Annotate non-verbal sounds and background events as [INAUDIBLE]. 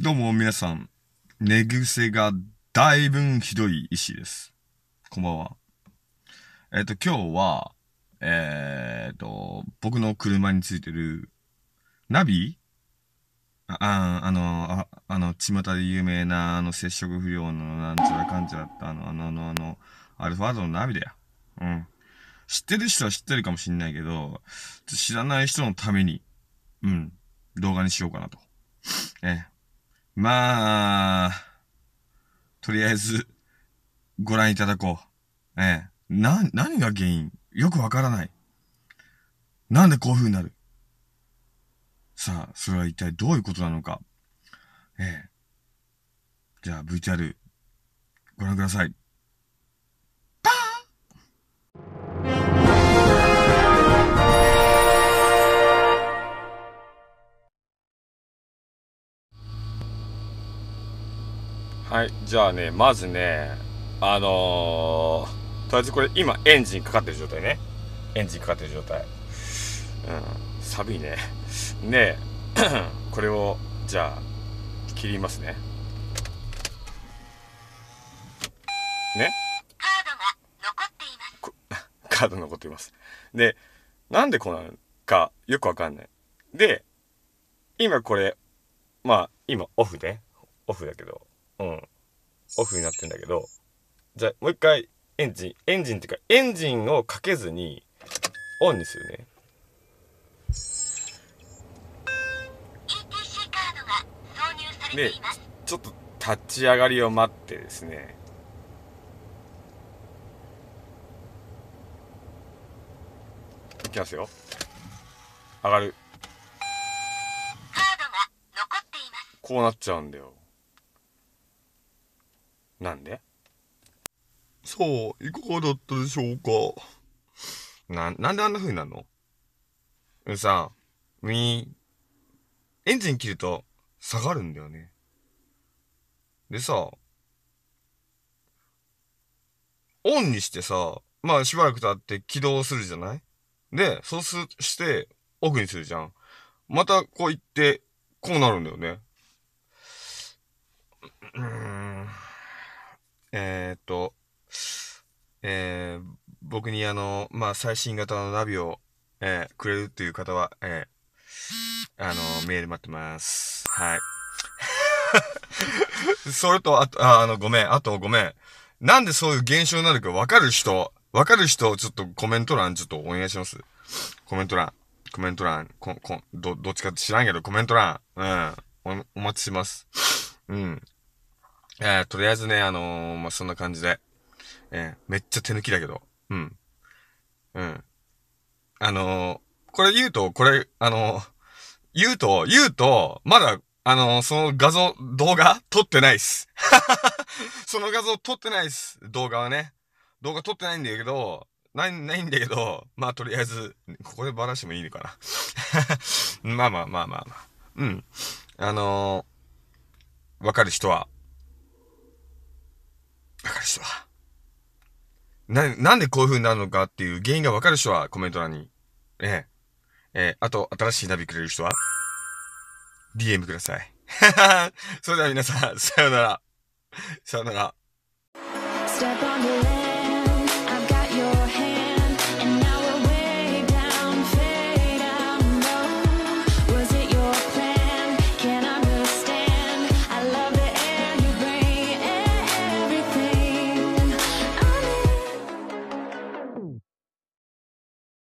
どうも皆さん、寝癖がだいぶひどい石です。こんばんは。えっ、ー、と、今日は、えっ、ー、と、僕の車についてる、ナビあ、ああの、ああの、巷で有名な、あの、接触不良のなんちゃらかじだった、あの、あの、あの、あのアルファードのナビだよ。うん。知ってる人は知ってるかもしんないけど、知らない人のために、うん、動画にしようかなと。ええ。まあ、とりあえず、ご覧いただこう。ええ。な、何が原因よくわからない。なんでこういう風になるさあ、それは一体どういうことなのか。ええ。じゃあ VTR ご覧ください。はいじゃあねまずねあのー、とりあえずこれ今エンジンかかってる状態ねエンジンかかってる状態うん寒いねで [CLEARS THROAT] これをじゃあ切りますねね [LAUGHS] カード残っていますでなんでこうなるかよくわかんないで今これまあ今オフねオフだけどうん、オフになってんだけど、じゃあもう一回エンジン、エンジンっていうか、エンジンをかけずに、オンにするね。で、ちょっと立ち上がりを待ってですね、いきますよ。上がる。こうなっちゃうんだよ。なんでさあ、いかがだったでしょうかな、なんであんな風になるのうんさ、ウィーン、エンジン切ると下がるんだよね。でさ、オンにしてさ、まあしばらく経って起動するじゃないで、そうす、して、オフにするじゃん。またこう行って、こうなるんだよね。うんえー、っと、えー、僕にあの、まあ、最新型のナビを、えー、くれるっていう方は、えー、あの、メール待ってます。はい。[LAUGHS] それと、あと、ああの、ごめん、あとごめん。なんでそういう現象になるかわかる人、わかる人、ちょっとコメント欄、ちょっとお願いします。コメント欄、コメント欄、こ、こ、ど、どっちかって知らんけど、コメント欄、うん、お、お待ちします。うん。えー、とりあえずね、あのー、まあ、そんな感じで。えー、めっちゃ手抜きだけど。うん。うん。あのー、これ言うと、これ、あの言うと、言うと、まだ、あのその画像、動画撮ってないっす。[LAUGHS] その画像撮ってないっす。動画はね。動画撮ってないんだけど、ない、ないんだけど、まあ、とりあえず、ここでバラしてもいいのかな。[LAUGHS] まあまあまあまあまあ。うん。あのわかる人は、わかる人は。な、なんでこういう風になるのかっていう原因がわかる人はコメント欄に。ええ。ええ、あと、新しいナビくれる人は ?DM ください。[LAUGHS] それでは皆さん、さようなら。さよなら。